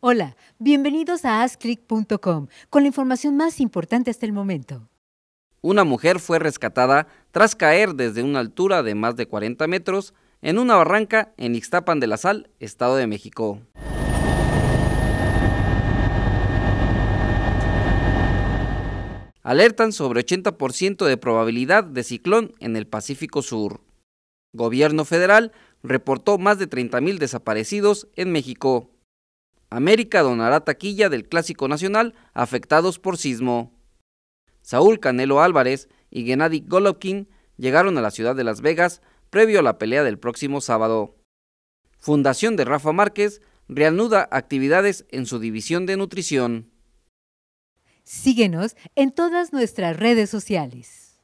Hola, bienvenidos a AskClick.com con la información más importante hasta el momento. Una mujer fue rescatada tras caer desde una altura de más de 40 metros en una barranca en Ixtapan de la Sal, Estado de México. Alertan sobre 80% de probabilidad de ciclón en el Pacífico Sur. Gobierno federal reportó más de 30.000 desaparecidos en México. América donará taquilla del Clásico Nacional afectados por sismo. Saúl Canelo Álvarez y Gennady Golovkin llegaron a la ciudad de Las Vegas previo a la pelea del próximo sábado. Fundación de Rafa Márquez reanuda actividades en su división de nutrición. Síguenos en todas nuestras redes sociales.